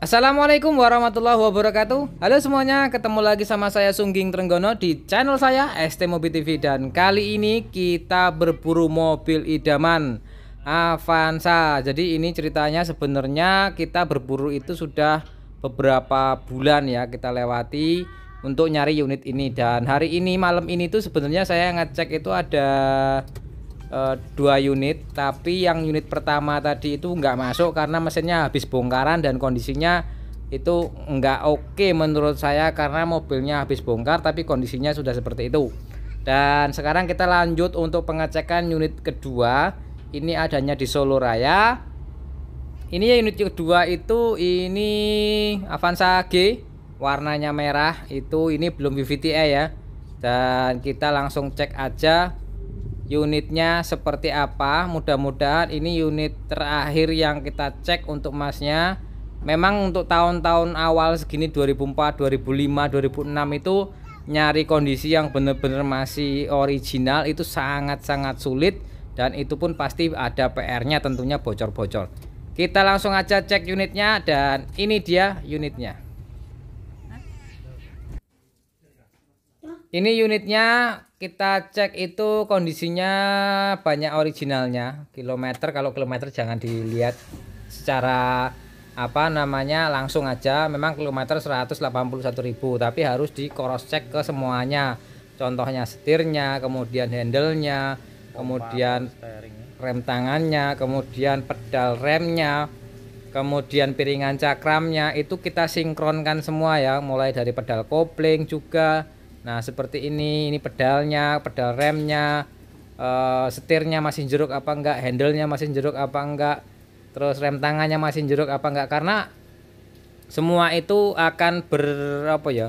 Assalamualaikum warahmatullahi wabarakatuh Halo semuanya, ketemu lagi sama saya Sungging Trenggono di channel saya ST Mobil TV Dan kali ini kita berburu mobil idaman Avanza Jadi ini ceritanya sebenarnya kita berburu itu sudah beberapa bulan ya kita lewati untuk nyari unit ini Dan hari ini malam ini tuh sebenarnya saya ngecek itu ada Eh, dua unit tapi yang unit pertama tadi itu nggak masuk karena mesinnya habis bongkaran dan kondisinya itu nggak oke menurut saya karena mobilnya habis bongkar tapi kondisinya sudah seperti itu dan sekarang kita lanjut untuk pengecekan unit kedua ini adanya di Solo Raya ini ya, unit kedua itu ini Avanza G warnanya merah itu ini belum VVTE ya dan kita langsung cek aja unitnya seperti apa mudah-mudahan ini unit terakhir yang kita cek untuk emasnya. memang untuk tahun-tahun awal segini 2004 2005 2006 itu nyari kondisi yang benar-benar masih original itu sangat-sangat sulit dan itu pun pasti ada PR-nya tentunya bocor-bocor kita langsung aja cek unitnya dan ini dia unitnya Ini unitnya kita cek itu kondisinya banyak originalnya. Kilometer kalau kilometer jangan dilihat secara apa namanya langsung aja. Memang kilometer 181.000 tapi harus di cross check ke semuanya. Contohnya setirnya, kemudian handlenya, kemudian rem tangannya, kemudian pedal remnya, kemudian piringan cakramnya itu kita sinkronkan semua ya, mulai dari pedal kopling juga Nah seperti ini, ini pedalnya, pedal remnya, uh, setirnya masih jeruk apa enggak, handlenya masih jeruk apa enggak, terus rem tangannya masih jeruk apa enggak karena semua itu akan ber apa ya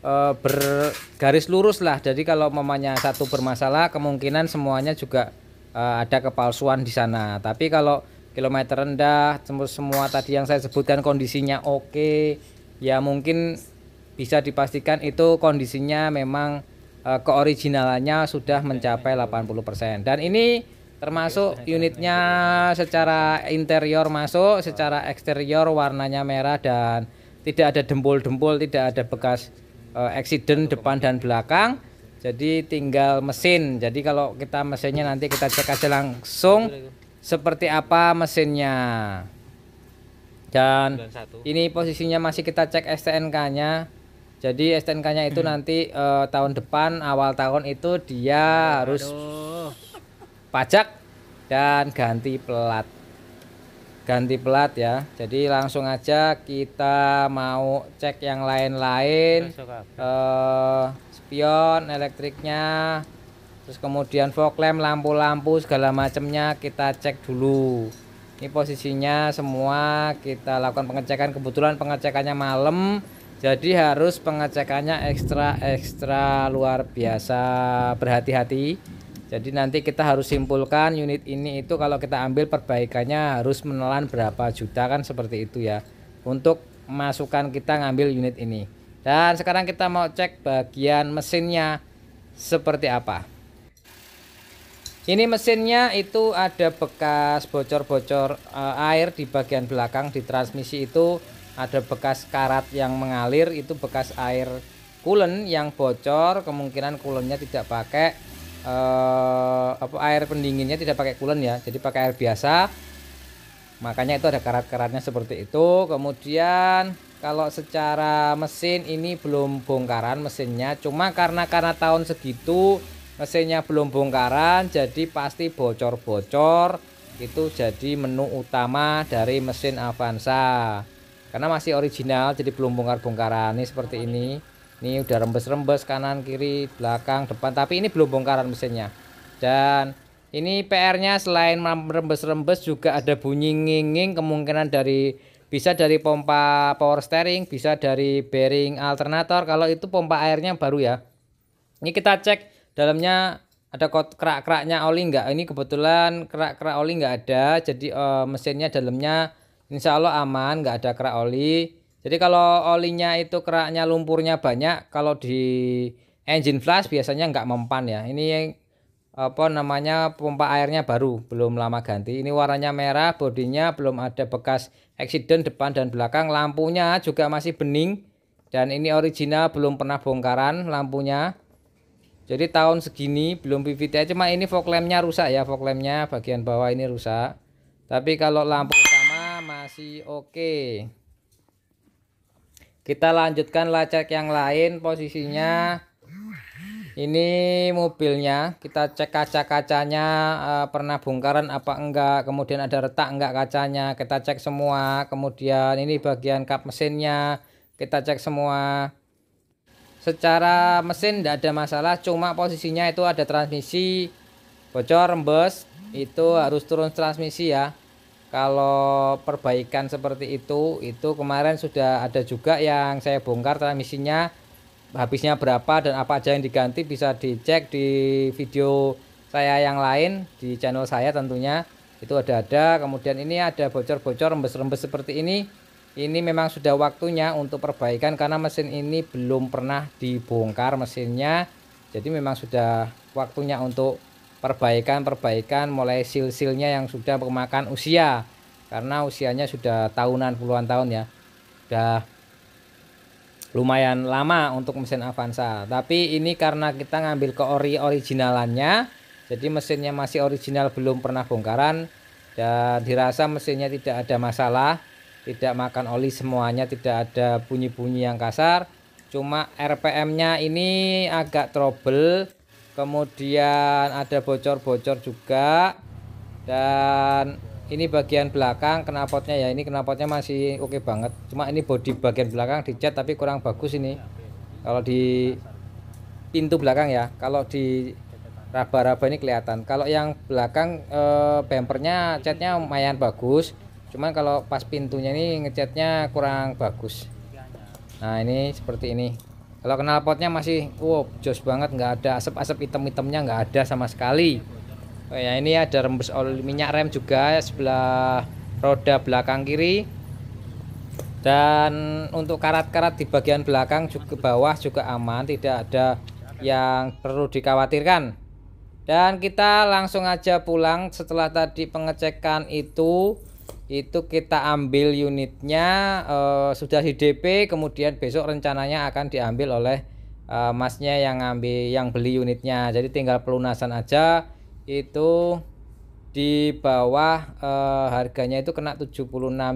uh, bergaris lurus lah. Jadi kalau mamanya satu bermasalah kemungkinan semuanya juga uh, ada kepalsuan di sana. Tapi kalau kilometer rendah, semua tadi yang saya sebutkan kondisinya oke, okay, ya mungkin bisa dipastikan itu kondisinya memang uh, keoriginalannya sudah mencapai 80% dan ini termasuk unitnya secara interior masuk secara eksterior warnanya merah dan tidak ada dempul-dempul tidak ada bekas uh, eh, accident depan dan belakang jadi tinggal mesin jadi kalau kita mesinnya nanti kita cek aja langsung seperti apa mesinnya dan ini posisinya masih kita cek STNK nya jadi STNK-nya itu hmm. nanti uh, tahun depan awal tahun itu dia Aduh. harus pajak dan ganti pelat. Ganti pelat ya. Jadi langsung aja kita mau cek yang lain-lain. Uh, spion elektriknya terus kemudian fog lamp, lampu-lampu segala macamnya kita cek dulu. Ini posisinya semua kita lakukan pengecekan kebetulan pengecekannya malam jadi harus pengecekannya ekstra ekstra luar biasa berhati-hati jadi nanti kita harus simpulkan unit ini itu kalau kita ambil perbaikannya harus menelan berapa juta kan seperti itu ya untuk masukan kita ngambil unit ini dan sekarang kita mau cek bagian mesinnya seperti apa ini mesinnya itu ada bekas bocor-bocor eh, air di bagian belakang di transmisi itu ada bekas karat yang mengalir itu bekas air coolant yang bocor kemungkinan coolantnya tidak pakai eh, apa air pendinginnya tidak pakai coolant ya jadi pakai air biasa makanya itu ada karat-karatnya seperti itu kemudian kalau secara mesin ini belum bongkaran mesinnya cuma karena karena tahun segitu mesinnya belum bongkaran jadi pasti bocor-bocor itu jadi menu utama dari mesin Avanza karena masih original jadi belum bongkar-bongkaran nih seperti ini ini udah rembes-rembes kanan kiri belakang depan tapi ini belum bongkaran mesinnya dan ini PR-nya selain rembes-rembes juga ada bunyi nginging kemungkinan dari bisa dari pompa power steering bisa dari bearing alternator kalau itu pompa airnya baru ya ini kita cek dalamnya ada kerak-keraknya oli enggak ini kebetulan kerak-kerak oli enggak ada jadi uh, mesinnya dalamnya Insya Allah aman, nggak ada kerak oli. Jadi kalau olinya itu keraknya lumpurnya banyak, kalau di engine flash biasanya nggak mempan ya. Ini yang apa namanya pompa airnya baru, belum lama ganti. Ini warnanya merah, bodinya belum ada bekas eksiden depan dan belakang. Lampunya juga masih bening dan ini original belum pernah bongkaran lampunya. Jadi tahun segini belum PVT, cuma ini fog lampnya rusak ya, fog lampnya bagian bawah ini rusak. Tapi kalau lampu masih oke kita lanjutkan lacak yang lain posisinya ini mobilnya kita cek kaca-kacanya uh, pernah bongkaran apa enggak kemudian ada retak enggak kacanya kita cek semua kemudian ini bagian kap mesinnya kita cek semua secara mesin tidak ada masalah cuma posisinya itu ada transmisi bocor rembes itu harus turun transmisi ya kalau perbaikan seperti itu itu kemarin sudah ada juga yang saya bongkar transmisinya habisnya berapa dan apa aja yang diganti bisa dicek di video saya yang lain di channel saya tentunya itu ada ada kemudian ini ada bocor-bocor rembes-rembes seperti ini ini memang sudah waktunya untuk perbaikan karena mesin ini belum pernah dibongkar mesinnya jadi memang sudah waktunya untuk perbaikan-perbaikan mulai sil-silnya yang sudah memakan usia karena usianya sudah tahunan puluhan tahun ya sudah lumayan lama untuk mesin Avanza tapi ini karena kita ngambil ke ori originalannya jadi mesinnya masih original belum pernah bongkaran dan dirasa mesinnya tidak ada masalah tidak makan oli semuanya tidak ada bunyi-bunyi yang kasar cuma RPM nya ini agak trouble kemudian ada bocor-bocor juga dan ini bagian belakang knalpotnya ya ini knalpotnya masih oke okay banget cuma ini body bagian belakang dicat tapi kurang bagus ini kalau di pintu belakang ya kalau di raba-raba ini kelihatan kalau yang belakang eh, bumpernya catnya lumayan bagus cuman kalau pas pintunya ini ngecatnya kurang bagus nah ini seperti ini kalau kenal potnya masih wow jos banget nggak ada asap-asap hitam-hitamnya nggak ada sama sekali oh, ya ini ada rembes oli minyak rem juga ya, sebelah roda belakang kiri dan untuk karat-karat di bagian belakang juga bawah juga aman tidak ada yang perlu dikhawatirkan dan kita langsung aja pulang setelah tadi pengecekan itu itu kita ambil unitnya uh, sudah di DP kemudian besok rencananya akan diambil oleh uh, masnya yang ngambil yang beli unitnya jadi tinggal pelunasan aja itu di bawah uh, harganya itu kena 76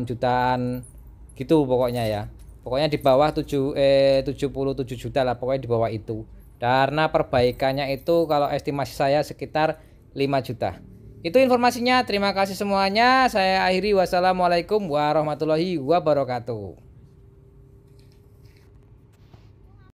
jutaan gitu pokoknya ya pokoknya di bawah 7 eh 77 juta lah pokoknya di bawah itu karena perbaikannya itu kalau estimasi saya sekitar 5 juta itu informasinya. Terima kasih semuanya. Saya akhiri. Wassalamualaikum warahmatullahi wabarakatuh.